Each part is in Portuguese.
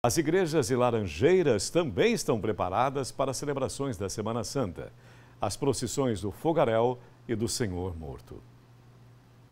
As igrejas e Laranjeiras também estão preparadas para as celebrações da Semana Santa, as procissões do Fogaréu e do Senhor Morto.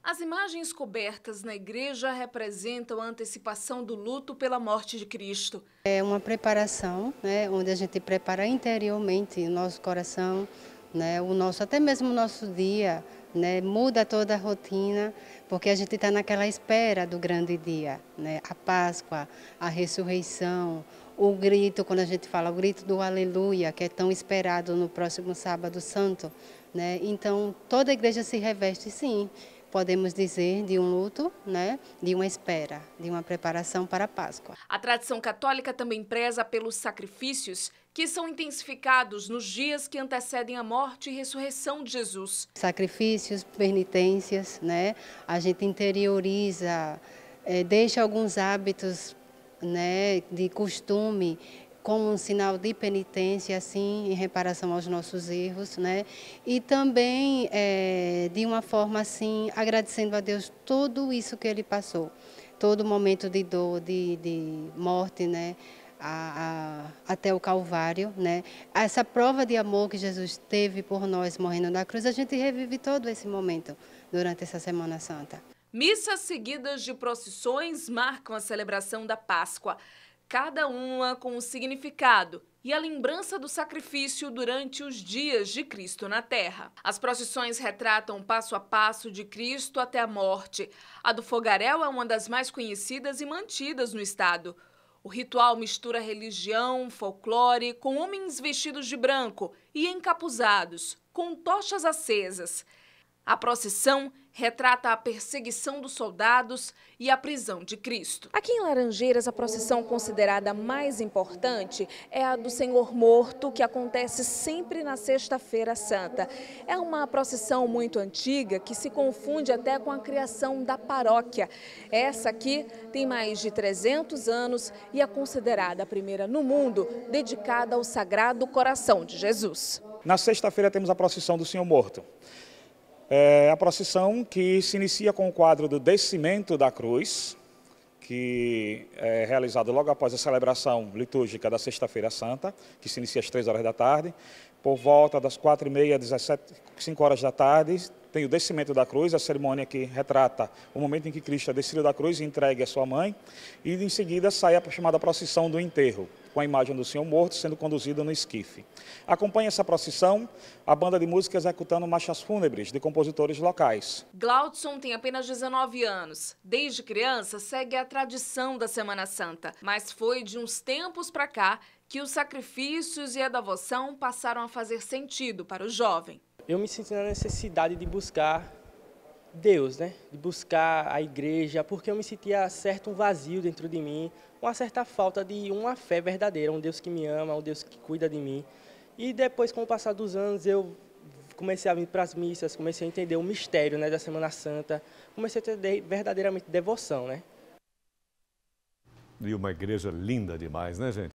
As imagens cobertas na igreja representam a antecipação do luto pela morte de Cristo. É uma preparação, né, onde a gente prepara interiormente o nosso coração, né? O nosso, até mesmo o nosso dia, né? Muda toda a rotina, porque a gente está naquela espera do grande dia, né? A Páscoa, a ressurreição, o grito, quando a gente fala o grito do aleluia, que é tão esperado no próximo sábado santo, né? Então, toda a igreja se reveste sim, podemos dizer, de um luto, né, de uma espera, de uma preparação para a Páscoa. A tradição católica também preza pelos sacrifícios que são intensificados nos dias que antecedem a morte e ressurreição de Jesus. Sacrifícios, penitências, né? A gente interioriza, é, deixa alguns hábitos, né, de costume como um sinal de penitência, assim, em reparação aos nossos erros, né? E também é, de uma forma, assim, agradecendo a Deus tudo isso que ele passou, todo momento de dor, de, de morte, né? a, a, até o Calvário, né? Essa prova de amor que Jesus teve por nós morrendo na cruz, a gente revive todo esse momento durante essa Semana Santa. Missas seguidas de procissões marcam a celebração da Páscoa, cada uma com um significado e a lembrança do sacrifício durante os dias de Cristo na Terra. As procissões retratam o passo a passo de Cristo até a morte. A do Fogaréu é uma das mais conhecidas e mantidas no estado. O ritual mistura religião, folclore, com homens vestidos de branco e encapuzados, com tochas acesas. A procissão retrata a perseguição dos soldados e a prisão de Cristo. Aqui em Laranjeiras, a procissão considerada mais importante é a do Senhor Morto, que acontece sempre na Sexta-feira Santa. É uma procissão muito antiga que se confunde até com a criação da paróquia. Essa aqui tem mais de 300 anos e é considerada a primeira no mundo dedicada ao Sagrado Coração de Jesus. Na sexta-feira temos a procissão do Senhor Morto. É a procissão que se inicia com o quadro do descimento da cruz, que é realizado logo após a celebração litúrgica da Sexta-feira Santa, que se inicia às três horas da tarde. Por volta das quatro e meia, 17, 5 horas da tarde, tem o descimento da cruz, a cerimônia que retrata o momento em que Cristo é descido da cruz e entregue à sua mãe, e em seguida sai a chamada procissão do enterro com a imagem do Senhor morto sendo conduzida no esquife. Acompanha essa procissão a banda de música executando marchas fúnebres de compositores locais. Glaudson tem apenas 19 anos. Desde criança segue a tradição da Semana Santa, mas foi de uns tempos para cá que os sacrifícios e a devoção passaram a fazer sentido para o jovem. Eu me senti na necessidade de buscar Deus, né? De buscar a igreja, porque eu me sentia certo um vazio dentro de mim, uma certa falta de uma fé verdadeira, um Deus que me ama, um Deus que cuida de mim. E depois, com o passar dos anos, eu comecei a vir para as missas, comecei a entender o mistério né, da Semana Santa, comecei a ter verdadeiramente devoção, né? E uma igreja linda demais, né, gente?